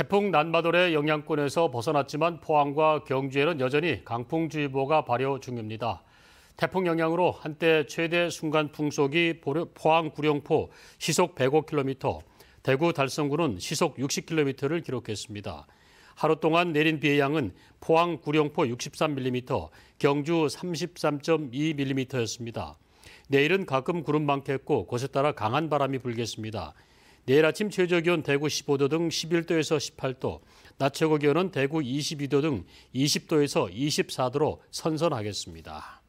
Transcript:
태풍 난마돌의 영향권에서 벗어났지만 포항과 경주에는 여전히 강풍주의보가 발효 중입니다. 태풍 영향으로 한때 최대 순간 풍속이 포항 구룡포 시속 105km, 대구 달성구는 시속 60km를 기록했습니다. 하루 동안 내린 비의 양은 포항 구룡포 63mm, 경주 33.2mm였습니다. 내일은 가끔 구름 많겠고 곳에 따라 강한 바람이 불겠습니다. 내일 아침 최저 기온 대구 15도 등 11도에서 18도, 낮 최고 기온은 대구 22도 등 20도에서 24도로 선선하겠습니다.